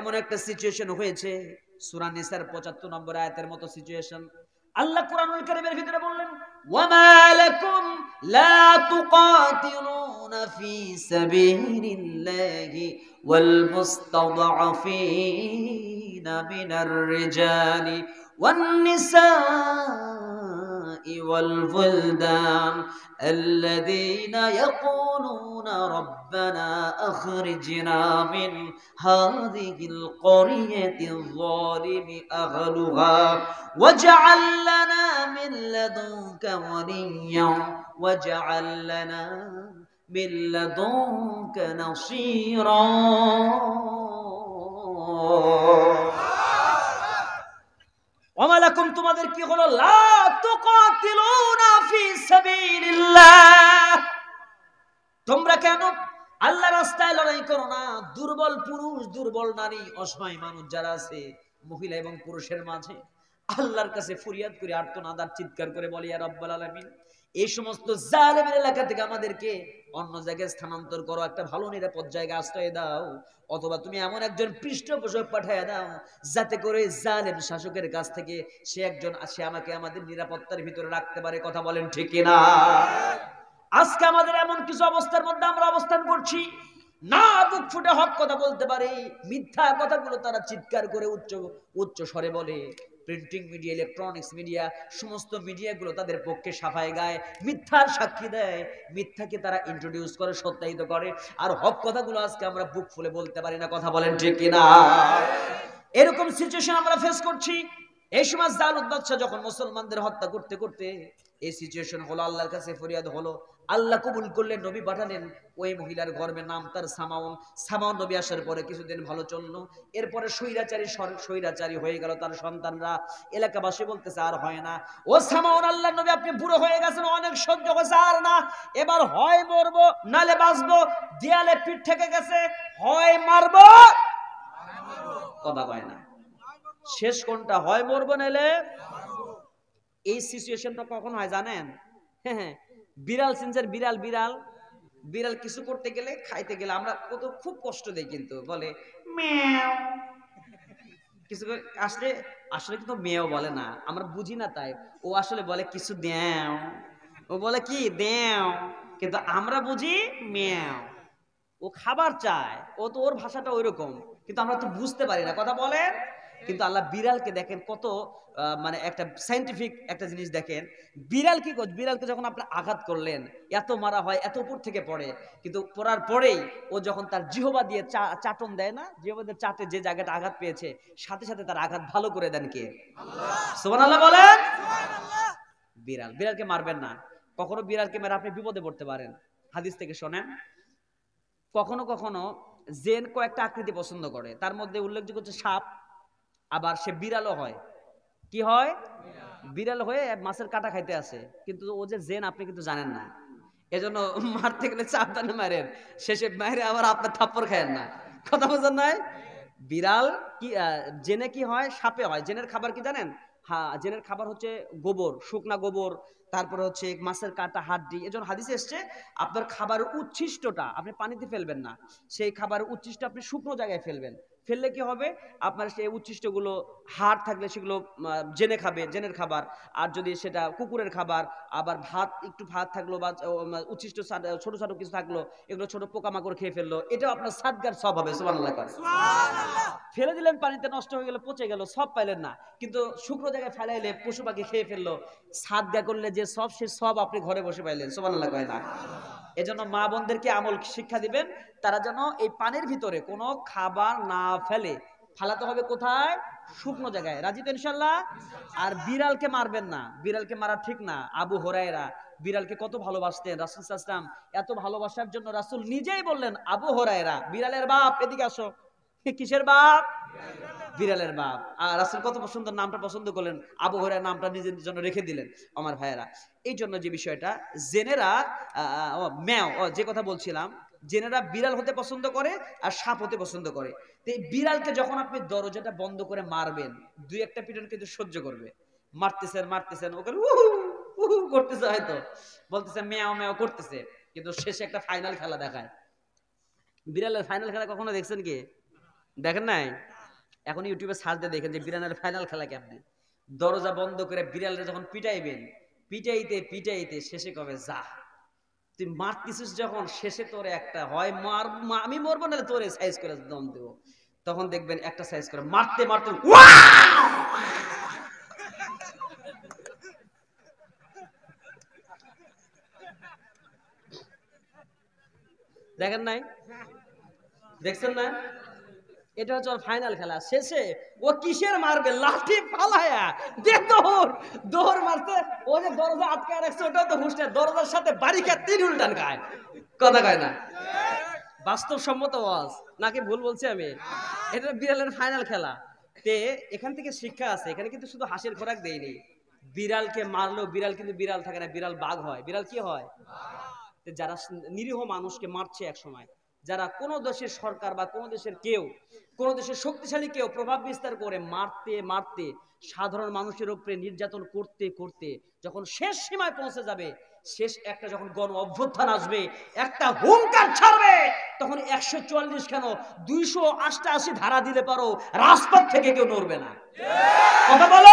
এমন একটা সিচুয়েশন হয়েছে সূরা নিসার 75 নম্বর আয়াতের মতো সিচুয়েশন আল্লাহ কোরআনুল কারীমের ভিতরে বললেন ওয়ামা লাকুম লা তুকাতিলুনা ফি সাবিলিল্লাহি ওয়াল মুস্তাদআফিনা মিনার রিজালি ওয়ান নিসা والبلدان الذين يقولون ربنا أخرجنا من هذه القرية الظالم أهلها واجعل لنا من لدنك وليا واجعل لنا من لدنك نصيرا ওমালাকুম তোমাদের কি হলো লা তুকাতিলুনা ফি সাবিলিল্লাহ তোমরা কেন আল্লাহ রাস্তায় লড়াই করো না দুর্বল পুরুষ দুর্বল নারী অসহায় মানুষ যারা আছে মহিলা এবং পুরুষের মাঝে আল্লাহর কাছে ফরিয়াদ করে আর্তনাদার চিৎকার করে বলে ইয়া রব্বাল আলামিন এই সমস্ত জালেমের এলাকা থেকে আমাদেরকে অন্য জায়গায় স্থানান্তর করো একটা ভালো নিরাপদ জায়গা আশ্রয় দাও অথবা তুমি এমন একজন পৃষ্ঠপোষক পাঠায় দাও যাতে করে জালেম শাসকের কাছ থেকে সে একজন সে আমাকে আমাদের নিরাপত্তার ভিতরে রাখতে পারে কথা বলেন ঠিক না আজকে আমাদের এমন কিছু অবস্থার মধ্যে আমরা অবস্থান করছি না বুক ফুটে হক কথা বলতে পারে মিথ্যা কথাগুলো তারা চিৎকার করে উচ্চ উচ্চ স্বরে বলে প্রিন্টিং মিডিয়া ইলেকট্রনিক্স মিডিয়া সমস্ত মিডিয়াগুলো তাদের পক্ষে সাফাই গায় মিথ্যার সাক্ষী দেয় মিথ্যাকে তারা ইন্ট্রোডিউস করে সত্যায়িত করে আর হক কথাগুলো আজকে আমরা বুক ফুলে বলতে পারি না কথা বলেন ঠিক কিনা এরকম সিচুয়েশন আমরা ফেস করছি এই সময় জালুদ বাদশাহ যখন মুসলমানদের হত্যা করতে করতে এই সিচুয়েশন হলো আল্লাহর কাছে ফরিয়াদ হলো আল্লাহ কবুল করলেন নবী পাঠালেন ওই মহিলার গর্বে নাম তার সামাউন সামাউন নবী আসার পরে কিছুদিন ভালো চললো এরপরে স্বৈরাচারী স্বৈরাচারী হয়ে গেল তার সন্তানরা এলাকাবাসী বলতেছে আর হয় না ও সামাউন আল্লাহ নবী আপনি বুড়ো হয়ে গেছেন অনেক সহ্য হয়েছে আর না এবার হয় মরবো নালে বাঁচবো দেয়ালে পিঠ থেকে গেছে হয় মারবো কথা হয় না শেষ কোনটা হয় মরব নাইলে এই সিচুয়েশনটা কখন হয় জানেন হ্যাঁ, হ্যাঁ। বিড়াল সিনসের বিড়াল বিড়াল বিড়াল কিছু করতে গেলে খাইতে গেলে আমরা কত খুব কষ্ট দেই কিন্তু বলে ম্যাও কিছু আসলে আসলে কিন্তু মেয়েও বলে না আমরা বুঝি না তাই ও আসলে বলে কিছু দেও ও বলে কি দেও কিন্তু আমরা বুঝি মেয়াও ও খাবার চায় ও তো ওর ভাষাটা ওই রকম কিন্তু আমরা তো বুঝতে পারি না কথা বলেন কিন্তু আল্লাহ বিড়ালকে দেখেন কত মানে একটা সাইন্টিফিক একটা জিনিস দেখেন বিড়াল কি বিড়ালকে যখন আপনি আঘাত করলেন এত মারা হয় এত উপর থেকে পড়ে কিন্তু পড়ার পরেই ও যখন তার জিহবা দিয়ে চাটন দেয় না জিহবা দিয়ে চাটে যে জায়গাটা আঘাত পেয়েছে সাথে সাথে তার আঘাত ভালো করে দেন কে সোমান আল্লাহ বলেন বিড়াল বিড়ালকে মারবেন না কখনো বিড়ালকে মেরে আপনি বিপদে পড়তে পারেন হাদিস থেকে শোনেন কখনো কখনো জেন কয়েকটা আকৃতি পছন্দ করে তার মধ্যে উল্লেখযোগ্য হচ্ছে সাপ আবার সে বিড়ালও হয় কি হয় বিড়াল হয়ে মাছের কাটা খাইতে আছে কিন্তু ও যে জেন আপনি কিন্তু জানেন না এজন্য মারতে গেলে চাপদানে মারেন শেষে মাইরে আবার আপনার থাপ্পর খায়েন না কথা বোঝার নাই বিড়াল কি জেনে কি হয় সাপে হয় জেনের খাবার কি জানেন হ্যাঁ জেনের খাবার হচ্ছে গোবর শুকনা গোবর তারপরে হচ্ছে মাছের কাঁটা হাড্ডি এজন্য হাদিসে এসছে আপনার খাবারের উচ্ছিষ্টটা আপনি পানিতে ফেলবেন না সেই খাবারের উচ্ছিষ্ট আপনি শুকনো জায়গায় ফেলবেন ফেললে কি হবে আপনার সেই উচ্ছিষ্টগুলো হাড় থাকলে সেগুলো জেনে খাবে জেনের খাবার আর যদি সেটা কুকুরের খাবার আবার ভাত একটু ভাত থাকলো বা উচ্ছিষ্ট ছোট ছোট কিছু থাকলো এগুলো ছোট পোকামাকড় খেয়ে ফেললো এটাও আপনার সাদগার সব হবে ফেলে দিলেন পানিতে নষ্ট হয়ে গেলো পচে গেল সব পাইলেন না কিন্তু শুক্র জায়গায় ফেলাইলে পশু পাখি খেয়ে ফেললো সাদগা করলে যে সব সে সব আপনি ঘরে বসে পাইলেন সুবহানাল্লাহ কয় না এজন্য মা বোনদেরকে আমল শিক্ষা দিবেন তারা যেন এই পানির ভিতরে কোনো খাবার না ফেলে ফালাতে হবে কোথায় শুকনো জায়গায় রাজি তো ইনশাল্লাহ আর বিড়ালকে মারবেন না বিড়ালকে মারা ঠিক না আবু হরাইরা বিড়ালকে কত ভালোবাসতেন রাসুল সাসলাম এত ভালোবাসার জন্য রাসুল নিজেই বললেন আবু হরাইরা বিড়ালের বাপ এদিকে আসো কিসের বাপ বিড়ালের বাপ আর রাসেল কত পছন্দ নামটা পছন্দ করলেন আবু আবহাওয়ার নামটা নিজের জন্য রেখে দিলেন আমার ভাইয়েরা এই জন্য যে বিষয়টা জেনেরা ম্যাও যে কথা বলছিলাম জেনেরা বিড়াল হতে পছন্দ করে আর সাপ হতে পছন্দ করে তো এই বিড়ালকে যখন আপনি দরজাটা বন্ধ করে মারবেন দুই একটা পিটন কিন্তু সহ্য করবে মারতেছেন মারতেছেন ওকে উহু উহু করতেছে হয়তো বলতেছে ম্যাও ম্যাও করতেছে কিন্তু শেষে একটা ফাইনাল খেলা দেখায় বিড়ালের ফাইনাল খেলা কখনো দেখছেন কি দেখেন নাই এখন ইউটিউবে সার্চ দিয়ে দেখেন যে বিরানের ফাইনাল খেলা কেমনে দরজা বন্ধ করে বিড়ালরা যখন পিটাইবেন পিটাইতে পিটাইতে শেষে কবে যা তুই মারতিছিস যখন শেষে তোরে একটা হয় মার আমি মরবো না তোরে সাইজ করে দম দেবো তখন দেখবেন একটা সাইজ করে মারতে মারতে দেখেন নাই দেখছেন না এটা হচ্ছে ওর ফাইনাল খেলা শেষে ও কিসের মারবে লাঠি পালায়া দে দৌড় দৌড় মারতে ও যে দরজা আটকে রাখছে ওটা তো হুসনে দরজার সাথে বাড়ি তিন উল্টান খায় কথা কয় না বাস্তবসম্মত ওয়াজ নাকি ভুল বলছি আমি এটা বিড়ালের ফাইনাল খেলা তে এখান থেকে শিক্ষা আছে এখানে কিন্তু শুধু হাসির খোরাক দেয়নি বিড়ালকে মারলো বিড়াল কিন্তু বিড়াল থাকে না বিড়াল বাঘ হয় বিড়াল কি হয় যারা নিরীহ মানুষকে মারছে এক সময় যারা কোনো দেশের সরকার বা কোনো দেশের কেউ কোনো দেশের শক্তিশালী কেউ প্রভাব বিস্তার করে মারতে মারতে সাধারণ মানুষের উপরে নির্যাতন করতে করতে যখন শেষ সীমায় পৌঁছে যাবে শেষ একটা যখন গণ অভ্যুত্থান আসবে একটা হুঙ্কার ছাড়বে তখন একশো চুয়াল্লিশ কেন দুইশো আষ্টাশি ধারা দিলে পারো রাজপথ থেকে কেউ নড়বে না কথা বলো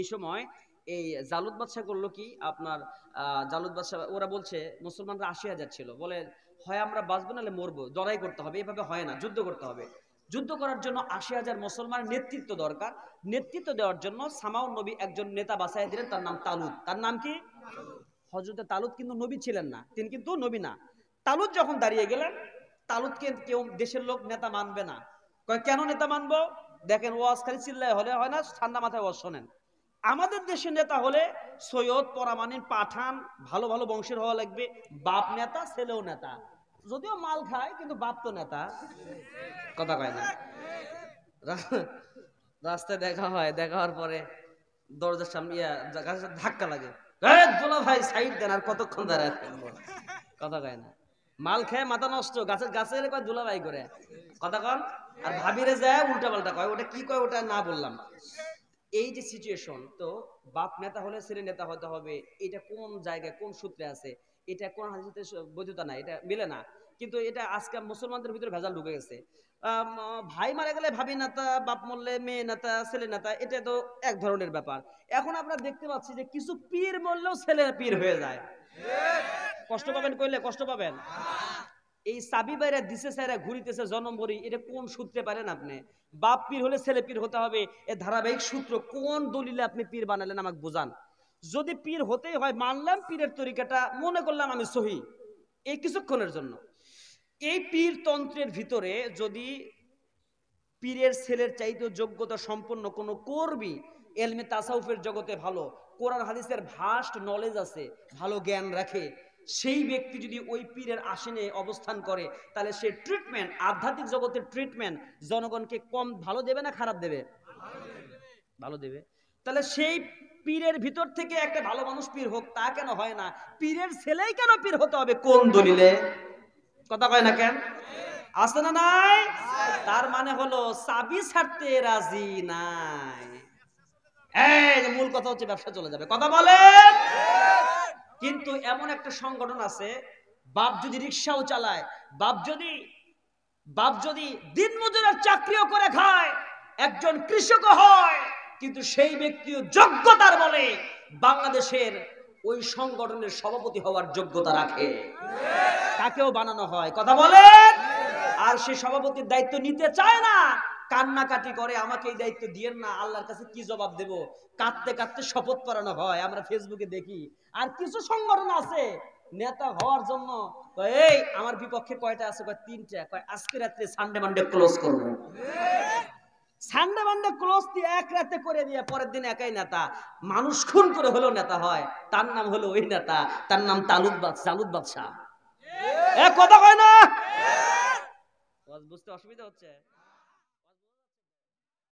এই সময় এই জালুদ বাদশাহ করলো কি আপনার জালুদ বাদশাহ ওরা বলছে মুসলমানরা আশি হাজার ছিল বলে হয় আমরা বাঁচবো নাহলে মরবো লড়াই করতে হবে এভাবে হয় না যুদ্ধ করতে হবে যুদ্ধ করার জন্য আশি হাজার মুসলমানের নেতৃত্ব দরকার নেতৃত্ব দেওয়ার জন্য সামাউন নবী একজন নেতা বাসায় দিলেন তার নাম তালুদ তার নাম কি হজরত তালুদ কিন্তু নবী ছিলেন না তিনি কিন্তু নবী না তালুদ যখন দাঁড়িয়ে গেলেন তালুদকে কেউ দেশের লোক নেতা মানবে না কেন নেতা মানবো দেখেন ওয়াজ খালি চিল্লায় হলে হয় না ঠান্ডা মাথায় ওয়াজ শোনেন আমাদের দেশের নেতা হলে সৈয়দ পরামানির পাঠান ভালো ভালো বংশের হওয়া লাগবে বাপ নেতা ছেলেও নেতা যদিও মাল খায় কিন্তু বাপ তো নেতা কথা কয় না রাস্তায় দেখা হয় দেখা হওয়ার পরে দরজার সামনে ধাক্কা লাগে দোলা ভাই সাইড দেন আর কতক্ষণ দাঁড়ায় কথা কয় না মাল খেয়ে মাথা নষ্ট গাছের এলে কয় দোলা ভাই করে কথা কন আর ভাবিরে যায় উল্টা পাল্টা কয় ওটা কি কয় ওটা না বললাম এই যে সিচুয়েশন তো বাপ নেতা হলে ছেলে নেতা হতে হবে এটা কোন জায়গায় কোন সূত্রে আছে এটা কোন হাদিসে বৈধতা না এটা মেলে না কিন্তু এটা আজকে মুসলমানদের ভিতরে ভেজাল ঢুকে গেছে ভাই মারা গেলে ভাবি নেতা বাপ মরলে মেয়ে নেতা ছেলে নেতা এটা তো এক ধরনের ব্যাপার এখন আমরা দেখতে পাচ্ছি যে কিছু পীর মরলেও ছেলে পীর হয়ে যায় কষ্ট পাবেন কইলে কষ্ট পাবেন এই চাবি বাইরা দিছে স্যারা ঘুরিতেছে জনমরি এটা কোন সূত্রে পারেন আপনি বাপ পীর হলে ছেলে পীর হতে হবে এ ধারাবাহিক সূত্র কোন দলিলে আপনি পীর বানালেন আমাকে বোঝান যদি পীর হতেই হয় মানলাম পীরের তরিকাটা মনে করলাম আমি সহি এই কিছুক্ষণের জন্য এই পীর তন্ত্রের ভিতরে যদি পীরের ছেলের চাইতে যোগ্যতা সম্পন্ন কোনো কর্মী এলমে তাসাউফের জগতে ভালো কোরআন হাদিসের ভাস্ট নলেজ আছে ভালো জ্ঞান রাখে সেই ব্যক্তি যদি ওই পীরের আসনে অবস্থান করে তাহলে সে ট্রিটমেন্ট আধ্যাত্মিক জগতের ট্রিটমেন্ট জনগণকে কম ভালো দেবে না খারাপ দেবে ভালো দেবে তাহলে সেই পীরের ভিতর থেকে একটা ভালো মানুষ পীর হোক তা কেন হয় না পীরের ছেলেই কেন পীর হতে হবে কোন দলিলে কথা কয় না কেন আছে না নাই তার মানে হলো চাবি ছাড়তে রাজি নাই হ্যাঁ, এই মূল কথা হচ্ছে ব্যবসা চলে যাবে কথা বলেন কিন্তু এমন একটা সংগঠন আছে বাপ যদি রিক্সাও চালায় বাপ যদি বাপ যদি দিন মজুরের চাকরিও করে খায় একজন কৃষক হয় কিন্তু সেই ব্যক্তিও যোগ্যতার বলে বাংলাদেশের ওই সংগঠনের সভাপতি হওয়ার যোগ্যতা রাখে তাকেও বানানো হয় কথা বলেন আর সে সভাপতির দায়িত্ব নিতে চায় না কান্নাকাটি করে আমাকে এই দায়িত্ব দিয়ে না আল্লাহর কাছে কি জবাব দেব কাঁদতে কাঁদতে শপথ পড়ানো হয় আমরা ফেসবুকে দেখি আর কিছু সংগঠন আছে নেতা হওয়ার জন্য এই আমার বিপক্ষে কয়টা আছে কয় তিনটা কয় আজকে রাত্রে সানডে মানডে ক্লোজ করবো সানডে মানডে ক্লোজ দিয়ে এক রাতে করে দিয়ে পরের দিন একাই নেতা মানুষ খুন করে হলো নেতা হয় তার নাম হলো ওই নেতা তার নাম তালুদ বাদশাহ তালুদ বাদশাহ কথা কয় না বুঝতে অসুবিধা হচ্ছে